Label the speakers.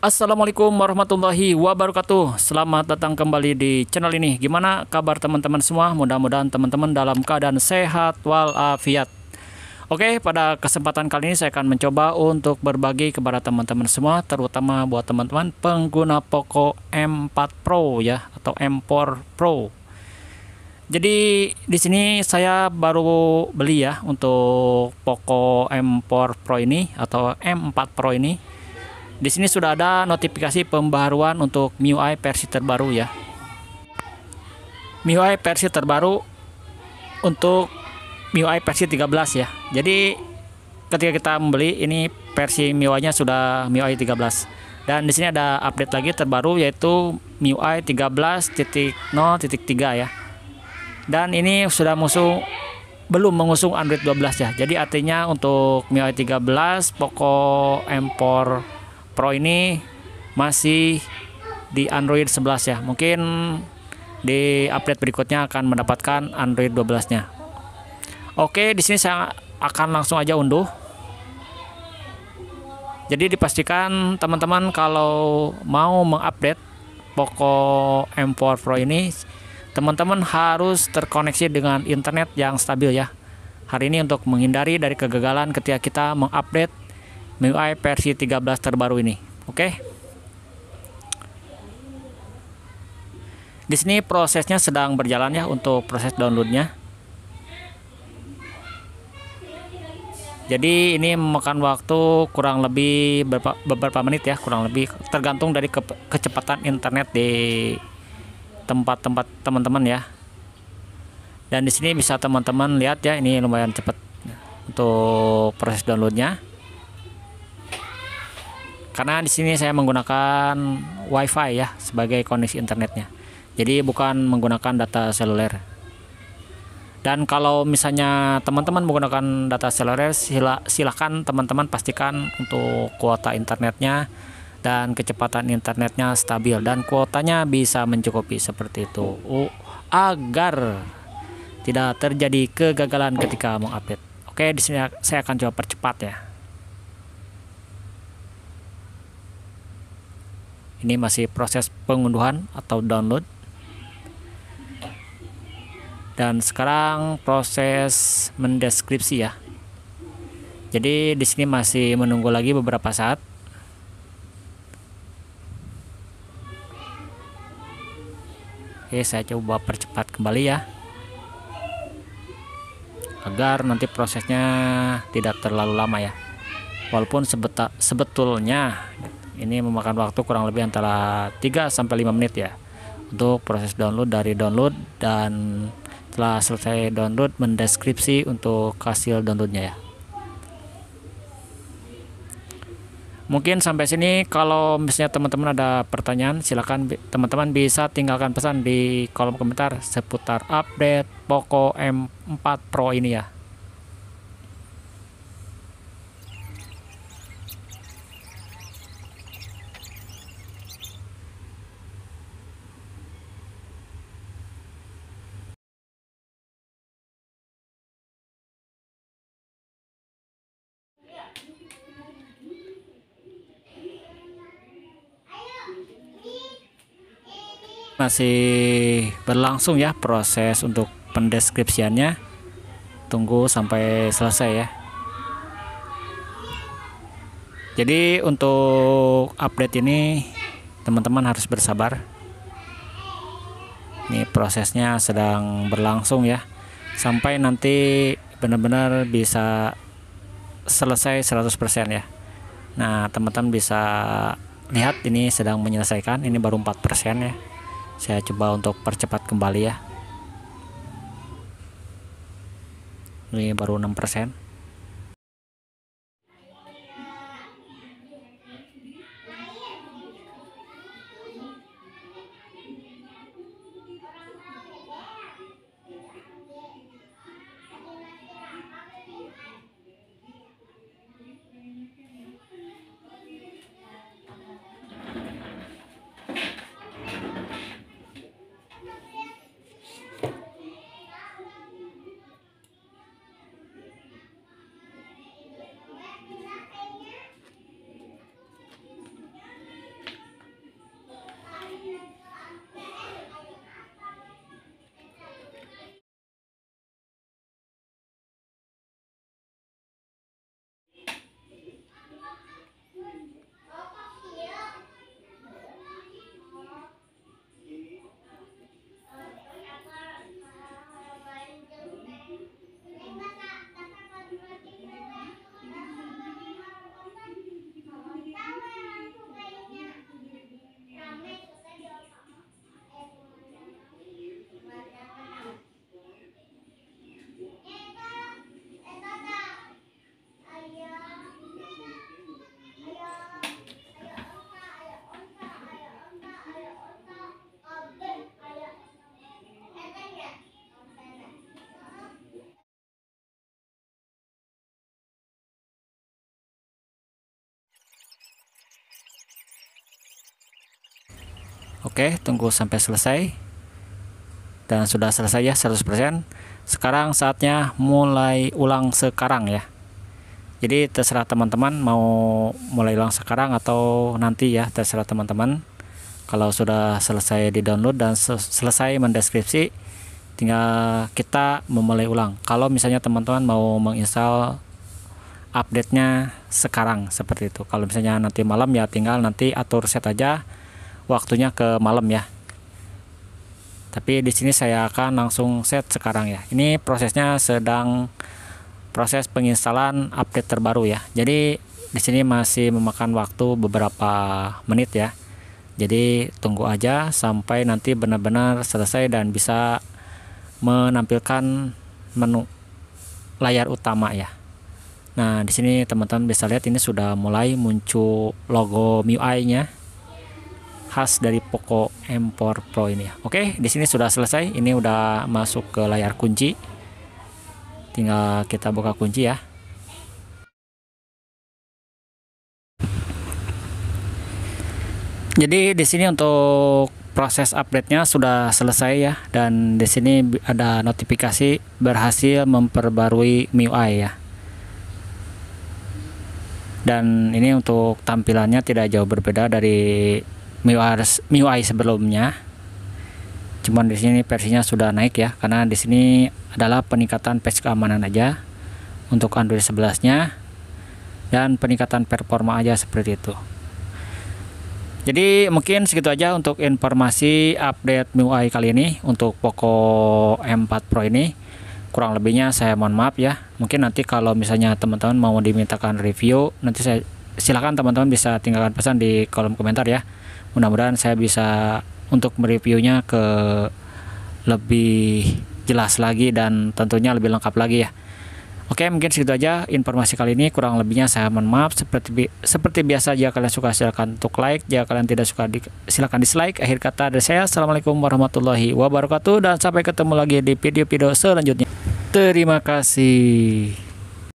Speaker 1: Assalamualaikum warahmatullahi wabarakatuh Selamat datang kembali di channel ini Gimana kabar teman-teman semua? Mudah-mudahan teman-teman dalam keadaan sehat walafiat Oke, pada kesempatan kali ini saya akan mencoba untuk berbagi kepada teman-teman semua Terutama buat teman-teman pengguna Poco M4 Pro ya Atau M4 Pro jadi di sini saya baru beli ya untuk Poco M4 Pro ini atau M4 Pro ini di sini sudah ada notifikasi pembaruan untuk MIUI versi terbaru ya. MIUI versi terbaru untuk MIUI versi 13 ya. Jadi ketika kita membeli ini versi MIUI-nya sudah MIUI 13. Dan di sini ada update lagi terbaru yaitu MIUI 13.0.3 ya. Dan ini sudah musuh belum mengusung Android 12 ya. Jadi artinya untuk MIUI 13 Poco M4 Pro ini masih di Android 11 ya. Mungkin di update berikutnya akan mendapatkan Android 12-nya. Oke, di sini saya akan langsung aja unduh. Jadi dipastikan teman-teman kalau mau mengupdate Poco M4 Pro ini teman-teman harus terkoneksi dengan internet yang stabil ya. Hari ini untuk menghindari dari kegagalan ketika kita mengupdate MIUI versi 13 terbaru ini. Oke. Di sini prosesnya sedang berjalan ya untuk proses downloadnya. Jadi ini memakan waktu kurang lebih beberapa, beberapa menit ya, kurang lebih tergantung dari ke, kecepatan internet di tempat-tempat teman-teman ya. Dan di sini bisa teman-teman lihat ya, ini lumayan cepat untuk proses downloadnya karena di sini saya menggunakan WiFi ya sebagai kondisi internetnya. Jadi bukan menggunakan data seluler. Dan kalau misalnya teman-teman menggunakan data seluler, sila, silahkan teman-teman pastikan untuk kuota internetnya dan kecepatan internetnya stabil dan kuotanya bisa mencukupi seperti itu agar tidak terjadi kegagalan ketika mengupdate. Oke, di sini saya akan coba percepat ya. ini masih proses pengunduhan atau download dan sekarang proses mendeskripsi ya jadi di sini masih menunggu lagi beberapa saat Oke saya coba percepat kembali ya agar nanti prosesnya tidak terlalu lama ya walaupun sebetulnya ini memakan waktu kurang lebih antara 3 sampai 5 menit ya untuk proses download dari download dan telah selesai download mendeskripsi untuk hasil downloadnya ya. Mungkin sampai sini kalau misalnya teman-teman ada pertanyaan silakan teman-teman bisa tinggalkan pesan di kolom komentar seputar update Poco M4 Pro ini ya. masih berlangsung ya proses untuk pendeskripsiannya tunggu sampai selesai ya jadi untuk update ini teman-teman harus bersabar ini prosesnya sedang berlangsung ya sampai nanti benar-benar bisa selesai 100% ya nah teman-teman bisa lihat ini sedang menyelesaikan ini baru 4% ya saya coba untuk percepat kembali ya ini baru 6% Oke, tunggu sampai selesai. Dan sudah selesai ya 100%. Sekarang saatnya mulai ulang sekarang ya. Jadi terserah teman-teman mau mulai ulang sekarang atau nanti ya, terserah teman-teman. Kalau sudah selesai di-download dan selesai mendeskripsi, tinggal kita memulai ulang. Kalau misalnya teman-teman mau menginstal update-nya sekarang seperti itu. Kalau misalnya nanti malam ya tinggal nanti atur set aja waktunya ke malam ya tapi di sini saya akan langsung set sekarang ya ini prosesnya sedang proses penginstalan update terbaru ya jadi di sini masih memakan waktu beberapa menit ya jadi tunggu aja sampai nanti benar-benar selesai dan bisa menampilkan menu layar utama ya nah di sini teman-teman bisa lihat ini sudah mulai muncul logo MIUI nya khas dari Poco M4 Pro ini ya. Oke, di sini sudah selesai. Ini udah masuk ke layar kunci. Tinggal kita buka kunci ya. Jadi di sini untuk proses update-nya sudah selesai ya dan di sini ada notifikasi berhasil memperbarui MIUI ya. Dan ini untuk tampilannya tidak jauh berbeda dari MIUI, sebelumnya. Cuman di sini versinya sudah naik ya, karena di sini adalah peningkatan patch keamanan aja untuk Android 11-nya dan peningkatan performa aja seperti itu. Jadi mungkin segitu aja untuk informasi update MIUI kali ini untuk Poco M4 Pro ini. Kurang lebihnya saya mohon maaf ya. Mungkin nanti kalau misalnya teman-teman mau dimintakan review, nanti saya silakan teman-teman bisa tinggalkan pesan di kolom komentar ya mudah-mudahan saya bisa untuk mereviewnya ke lebih jelas lagi dan tentunya lebih lengkap lagi ya. Oke, mungkin segitu aja informasi kali ini. Kurang lebihnya saya mohon maaf. Seperti bi seperti biasa jika kalian suka silahkan untuk like, jika kalian tidak suka di silakan dislike. Akhir kata dari saya, Assalamualaikum warahmatullahi wabarakatuh dan sampai ketemu lagi di video-video selanjutnya. Terima kasih.